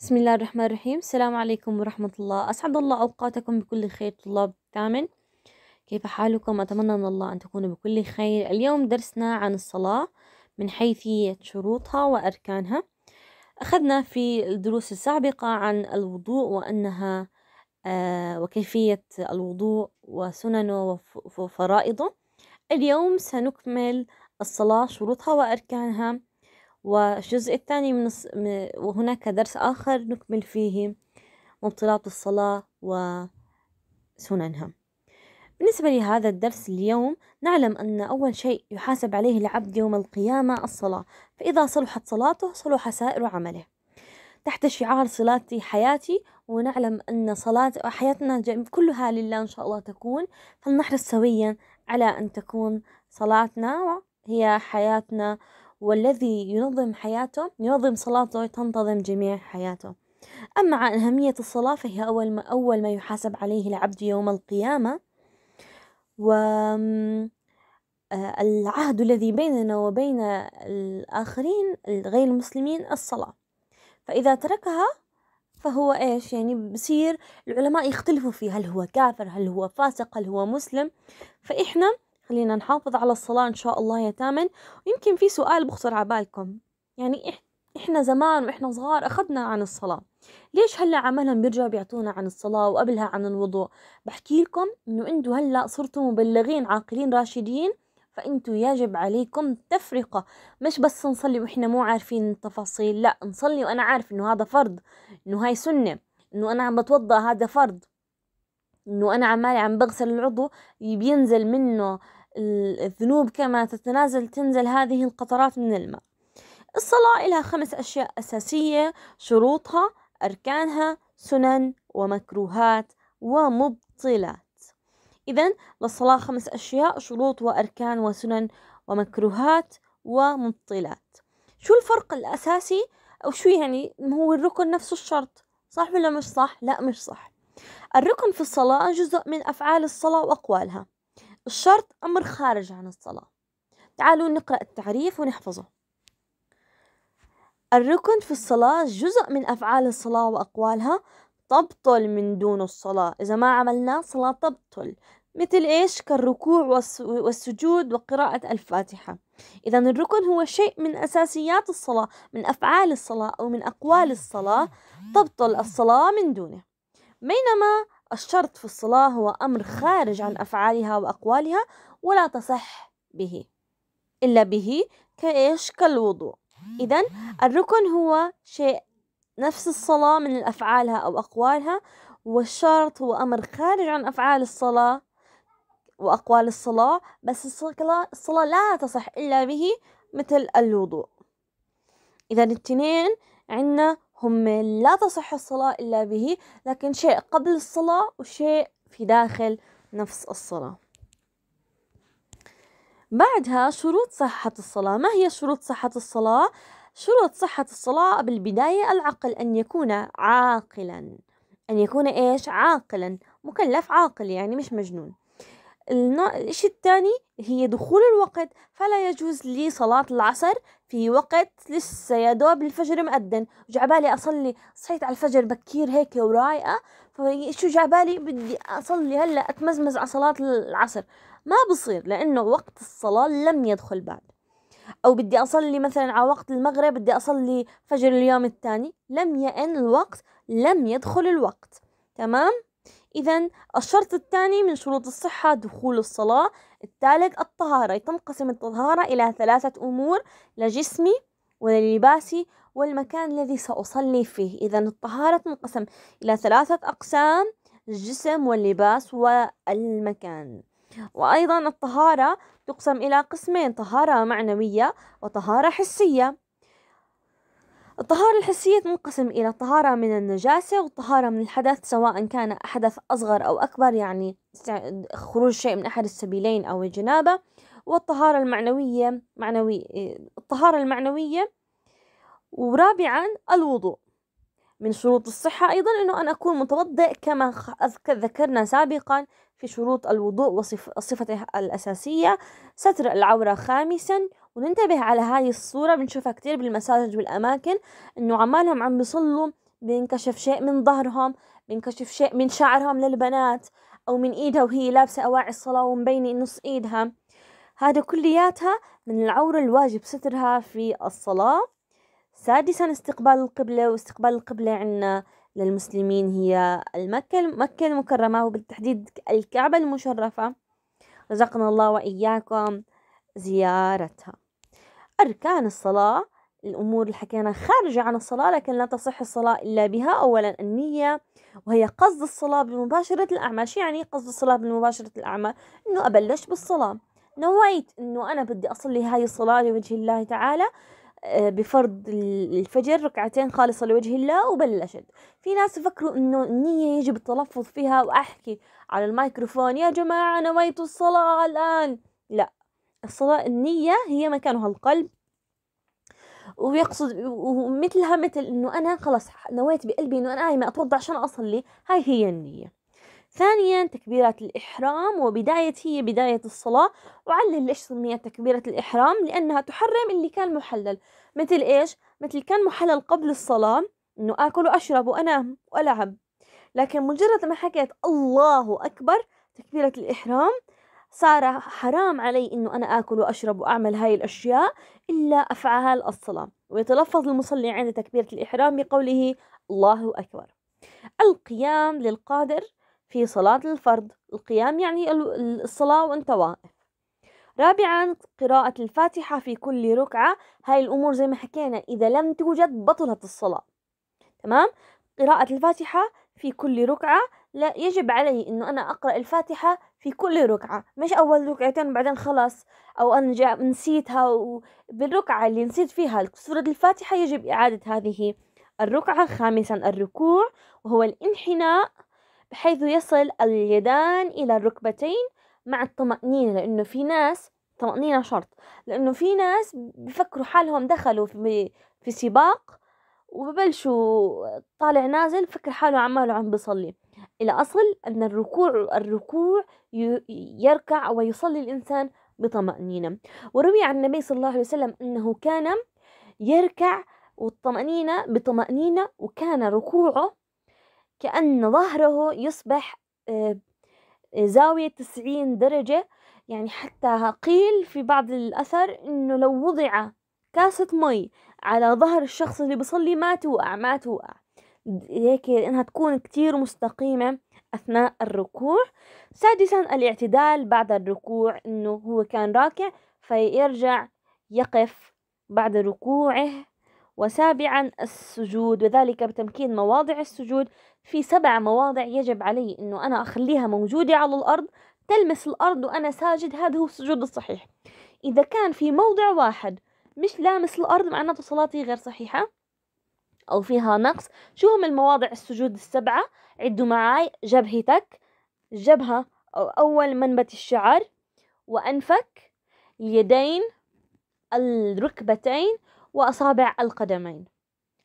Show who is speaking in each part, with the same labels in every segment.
Speaker 1: بسم الله الرحمن الرحيم السلام عليكم ورحمة الله أسعد الله أوقاتكم بكل خير طلاب الثامن كيف حالكم أتمنى من الله أن تكونوا بكل خير اليوم درسنا عن الصلاة من حيثية شروطها وأركانها أخذنا في الدروس السابقة عن الوضوء وأنها آه، وكيفية الوضوء وسننه وفرائضه اليوم سنكمل الصلاة شروطها وأركانها والجزء الثاني من الص... وهناك درس آخر نكمل فيه مبطلات الصلاة وسننها بالنسبة لهذا الدرس اليوم نعلم أن أول شيء يحاسب عليه العبد يوم القيامة الصلاة فإذا صلحت صلاته صلح سائر عمله تحت شعار صلاتي حياتي ونعلم أن صلاة حياتنا كلها لله إن شاء الله تكون فلنحرص سويا على أن تكون صلاتنا هي حياتنا والذي ينظم حياته ينظم صلاته تنتظم جميع حياته أما عن أهمية الصلاة فهي أول ما, أول ما يحاسب عليه العبد يوم القيامة و آه، العهد الذي بيننا وبين الآخرين غير المسلمين الصلاة فإذا تركها فهو إيش يعني بصير العلماء يختلفوا فيه هل هو كافر هل هو فاسق هل هو مسلم فإحنا خلينا نحافظ على الصلاة إن شاء الله يا تامن ويمكن في سؤال بخطر على بالكم يعني إحنا زمان وإحنا صغار أخذنا عن الصلاة ليش هلا عملهم بيرجعوا بيعطونا عن الصلاة وقبلها عن الوضوء بحكي لكم إنه أنتوا هلا صرتوا مبلغين عاقلين راشدين فأنتوا يجب عليكم تفرقة مش بس نصلي وإحنا مو عارفين التفاصيل لا نصلي وأنا عارف إنه هذا فرض إنه هاي سنة إنه أنا عم بتوضأ هذا فرض إنه أنا عمالي عم بغسل العضو بينزل منه الذنوب كما تتنازل تنزل هذه القطرات من الماء الصلاة لها خمس أشياء أساسية شروطها أركانها سنن ومكروهات ومبطلات إذا للصلاة خمس أشياء شروط وأركان وسنن ومكروهات ومبطلات شو الفرق الأساسي أو شو يعني هو الركن نفس الشرط صح ولا مش صح لا مش صح الركن في الصلاة جزء من أفعال الصلاة وأقوالها الشرط أمر خارج عن الصلاة تعالوا نقرأ التعريف ونحفظه الركن في الصلاة جزء من أفعال الصلاة وأقوالها تبطل من دون الصلاة إذا ما عملناه صلاة تبطل مثل إيش كالركوع والسجود وقراءة الفاتحة إذا الركن هو شيء من أساسيات الصلاة من أفعال الصلاة أو من أقوال الصلاة تبطل الصلاة من دونه بينما الشرط في الصلاة هو أمر خارج عن أفعالها وأقوالها ولا تصح به إلا به كإيش كالوضوء إذا الركن هو شيء نفس الصلاة من أفعالها أو أقوالها والشرط هو أمر خارج عن أفعال الصلاة وأقوال الصلاة بس الصلاة, لا تصح إلا به مثل الوضوء إذا التنين عندنا هم لا تصح الصلاة إلا به لكن شيء قبل الصلاة وشيء في داخل نفس الصلاة بعدها شروط صحة الصلاة ما هي شروط صحة الصلاة؟ شروط صحة الصلاة بالبداية العقل أن يكون عاقلا أن يكون إيش عاقلا مكلف عاقل يعني مش مجنون الشيء الثاني هي دخول الوقت فلا يجوز لصلاة العصر في وقت لسه يا دوب الفجر مأذن وجعبالي أصلي صحيت على الفجر بكير هيك ورايقة فشو جعبالي بدي أصلي هلأ أتمزمز على صلاة العصر ما بصير لأنه وقت الصلاة لم يدخل بعد أو بدي أصلي مثلا على وقت المغرب بدي أصلي فجر اليوم الثاني لم يئن الوقت لم يدخل الوقت تمام؟ إذا الشرط الثاني من شروط الصحة دخول الصلاة الثالث الطهارة تنقسم الطهارة إلى ثلاثة أمور لجسمي وللباسي والمكان الذي سأصلي فيه إذا الطهارة تنقسم إلى ثلاثة أقسام الجسم واللباس والمكان وأيضا الطهارة تقسم إلى قسمين طهارة معنوية وطهارة حسية الطهارة الحسية تنقسم إلى طهارة من النجاسة والطهارة من الحدث سواء كان حدث أصغر أو أكبر يعني خروج شيء من أحد السبيلين أو الجنابة والطهارة المعنوية معنوي إيه، الطهارة المعنوية ورابعا الوضوء من شروط الصحة أيضا أنه أنا أكون متوضئ كما ذكرنا سابقا في شروط الوضوء وصفته الأساسية ستر العورة خامسا وننتبه على هاي الصورة بنشوفها كتير بالمساجد والأماكن أنه عمالهم عم بيصلوا بينكشف شيء من ظهرهم بينكشف شيء من شعرهم للبنات أو من إيدها وهي لابسة أواعي الصلاة ومبينة نص إيدها هذا كلياتها من العورة الواجب سترها في الصلاة سادسا استقبال القبلة واستقبال القبلة عندنا للمسلمين هي المكة مكة المكرمة وبالتحديد الكعبة المشرفة رزقنا الله وإياكم زيارتها أركان الصلاة الأمور اللي حكينا خارجة عن الصلاة لكن لا تصح الصلاة إلا بها أولا النية وهي قصد الصلاة بمباشرة الأعمال شو يعني قصد الصلاة بمباشرة الأعمال إنه أبلش بالصلاة نويت إنه أنا بدي أصلي هاي الصلاة لوجه الله تعالى آه، بفرض الفجر ركعتين خالصة لوجه الله وبلشت في ناس فكروا إنه النية يجب التلفظ فيها وأحكي على الميكروفون يا جماعة نويت الصلاة الآن لا الصلاة النية هي مكانها القلب ويقصد ومثلها مثل انه انا خلاص نويت بقلبي انه انا قايمه اتوضى عشان اصلي هاي هي النيه ثانيا تكبيرات الإحرام وبداية هي بداية الصلاة وعلل ليش سميت تكبيرة الإحرام لأنها تحرم اللي كان محلل مثل إيش؟ مثل كان محلل قبل الصلاة إنه آكل وأشرب وأنام وألعب لكن مجرد ما حكيت الله أكبر تكبيرة الإحرام صار حرام علي إنه أنا آكل وأشرب وأعمل هاي الأشياء إلا أفعال الصلاة ويتلفظ المصلي عند تكبيرة الإحرام بقوله الله أكبر القيام للقادر في صلاة الفرض القيام يعني الصلاة وانت واقف رابعا قراءة الفاتحة في كل ركعة هاي الأمور زي ما حكينا إذا لم توجد بطلت الصلاة تمام قراءة الفاتحة في كل ركعة لا يجب علي إنه أنا أقرأ الفاتحة في كل ركعة مش أول ركعتين بعدين خلاص أو أنا نسيتها و... بالركعة اللي نسيت فيها سورة الفاتحة يجب إعادة هذه الركعة خامسا الركوع وهو الانحناء بحيث يصل اليدان إلى الركبتين مع الطمأنينة لأنه في ناس طمأنينة شرط لأنه في ناس بفكروا حالهم دخلوا في, في سباق وببلشوا طالع نازل فكر حاله عماله عم بيصلي إلى أصل أن الركوع الركوع يركع ويصلي الإنسان بطمأنينة وروي عن النبي صلى الله عليه وسلم أنه كان يركع والطمأنينة بطمأنينة وكان ركوعه كأن ظهره يصبح آه، آه، زاوية تسعين درجة يعني حتى قيل في بعض الأثر إنه لو وضع كاسة مي على ظهر الشخص اللي بيصلي ما توقع ما توقع هيك إنها تكون كتير مستقيمة أثناء الركوع سادسا الاعتدال بعد الركوع إنه هو كان راكع فيرجع يقف بعد ركوعه وسابعا السجود وذلك بتمكين مواضع السجود في سبع مواضع يجب علي أنه أنا أخليها موجودة على الأرض تلمس الأرض وأنا ساجد هذا هو السجود الصحيح إذا كان في موضع واحد مش لامس الأرض معناته صلاتي غير صحيحة أو فيها نقص شو هم المواضع السجود السبعة عدوا معاي جبهتك الجبهة أو أول منبت الشعر وأنفك اليدين الركبتين وأصابع القدمين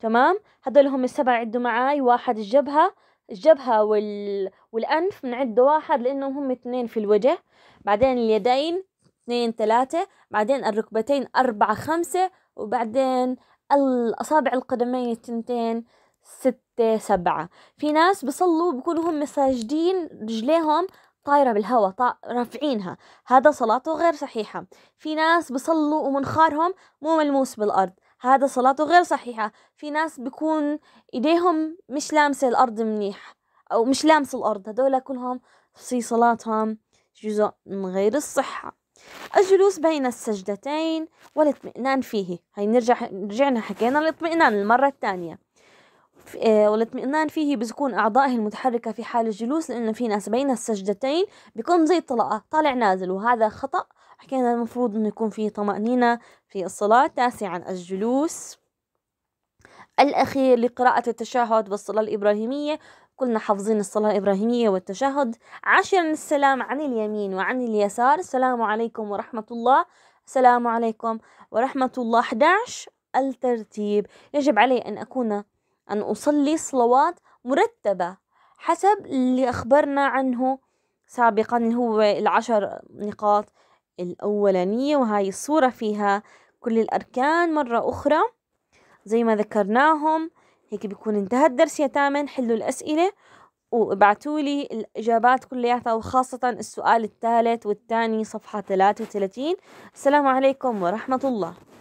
Speaker 1: تمام هذول هم السبع عدوا معاي واحد الجبهة الجبهة وال... والأنف بنعد واحد لأنهم هم اثنين في الوجه بعدين اليدين اثنين ثلاثة بعدين الركبتين أربعة خمسة وبعدين الأصابع القدمين التنتين ستة سبعة في ناس بصلوا بكونوا هم ساجدين رجليهم طايرة بالهواء طا... رافعينها هذا صلاته غير صحيحة في ناس بصلوا ومنخارهم مو ملموس بالأرض هذا صلاته غير صحيحة في ناس بيكون إيديهم مش لامسة الأرض منيح أو مش لامس الأرض هدول كلهم في صلاتهم جزء من غير الصحة الجلوس بين السجدتين والاطمئنان فيه هي نرجع رجعنا حكينا الاطمئنان المرة الثانية آه، والاطمئنان فيه بتكون أعضائه المتحركة في حال الجلوس لأنه في ناس بين السجدتين بيكون زي الطلقة طالع نازل وهذا خطأ حكينا المفروض إنه يكون في طمأنينة في الصلاة تاسعا الجلوس الأخير لقراءة التشهد والصلاة الإبراهيمية كلنا حافظين الصلاة الإبراهيمية والتشهد عاشرا السلام عن اليمين وعن اليسار السلام عليكم ورحمة الله السلام عليكم ورحمة الله 11 الترتيب يجب علي أن أكون أن أصلي صلوات مرتبة حسب اللي أخبرنا عنه سابقا اللي هو العشر نقاط الأولانية وهاي الصورة فيها كل الأركان مرة أخرى زي ما ذكرناهم هيك بيكون انتهى الدرس يا تامن حلوا الأسئلة وابعتوا لي الإجابات كلياتها وخاصة السؤال الثالث والثاني صفحة 33 السلام عليكم ورحمة الله